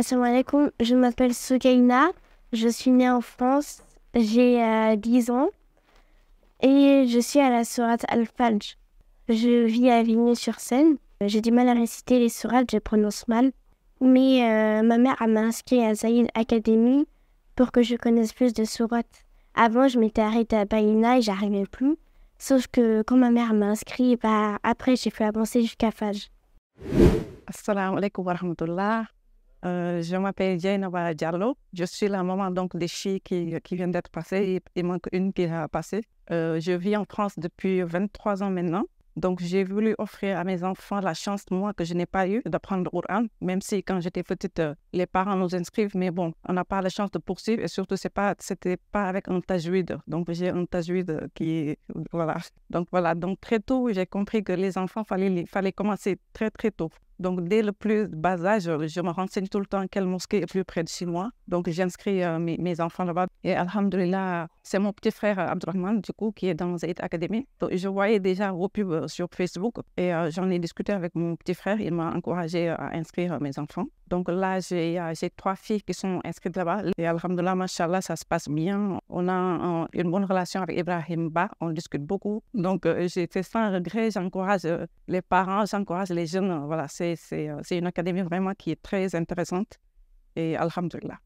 Assalamu alaikum, je m'appelle Soukaina, je suis née en France, j'ai 10 euh, ans et je suis à la sourate Al-Fajj. Je vis à Avignon-sur-Seine. J'ai du mal à réciter les sourates, je prononce mal. Mais euh, ma mère m'a inscrit à Zaïd Academy pour que je connaisse plus de sourates. Avant, je m'étais arrêtée à Baïna et j'arrivais plus. Sauf que quand ma mère m'a inscrit, bah, après, j'ai fait avancer jusqu'à Fajj. Assalamu alaikum wa rahmatullah. Euh, je m'appelle Jainaba Diallo. Je suis la maman donc des filles qui, viennent d'être passées. Il, manque une qui a passé. Euh, je vis en France depuis 23 ans maintenant. Donc, j'ai voulu offrir à mes enfants la chance, moi, que je n'ai pas eu d'apprendre le même si quand j'étais petite, euh, les parents nous inscrivent, mais bon, on n'a pas la chance de poursuivre et surtout, ce n'était pas, avec un tajwid. Donc, j'ai un tajwid qui Voilà. Donc, voilà. Donc, très tôt, j'ai compris que les enfants, fallait, fallait commencer très, très tôt. Donc, dès le plus bas âge, euh, je me renseigne tout le temps quelle mosquée est plus près de chez moi. Donc, j'inscris euh, mes, enfants là-bas. Et Alhamdulillah, c'est mon petit frère euh, Abdurrahman, du coup, qui est dans Zaid Academy. Donc, je voyais déjà vos pubs sur Facebook et j'en ai discuté avec mon petit frère. Il m'a encouragé à inscrire mes enfants. Donc là, euh, j'ai trois filles qui sont inscrites là-bas. Et Alhamdulillah, ça se passe bien. On a une bonne relation avec Ibrahim Ba. On discute beaucoup. Donc, euh, sans regret. J'encourage euh, les parents, j'encourage les jeunes. Voilà, euh, c'est une académie vraiment qui est très intéressante. Et Alhamdulillah.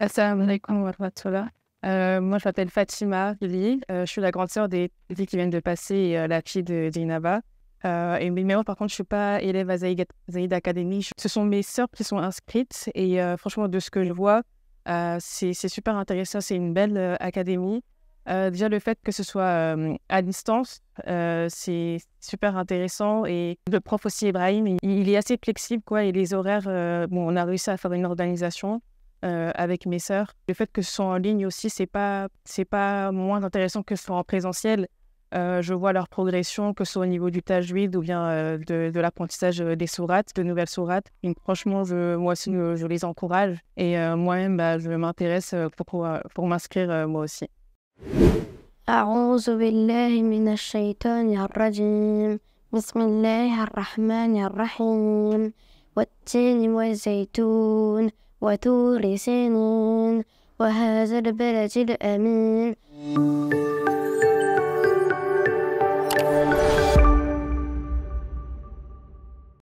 Assalamu alaikum wa rahmatullah. moi, je m'appelle Fatima Ali. je suis la grande sœur des filles qui viennent de passer la fille de Dinaba. Euh, mais moi, par contre, je ne suis pas élève à Zaïd, Academy. ce sont mes sœurs qui sont inscrites. Et euh, franchement, de ce que je vois, euh, c'est super intéressant. C'est une belle académie. déjà, le fait que ce soit à distance, c'est super intéressant. Et le prof aussi, Ibrahim, il, est assez flexible. Quoi, et les horaires, bon, on a réussi à faire une organisation. avec mes sœurs. Le fait que ce soit en ligne aussi, c'est pas c'est pas moins intéressant que ce soit en présentiel. Euh, je vois leur progression, que ce soit au niveau du tajwid ou bien euh, de, l'apprentissage euh, des sourates, de nouvelles sourates. Donc, franchement, je, moi aussi, je les encourage. Et moi-même, bah, je m'intéresse pour, pour m'inscrire moi aussi.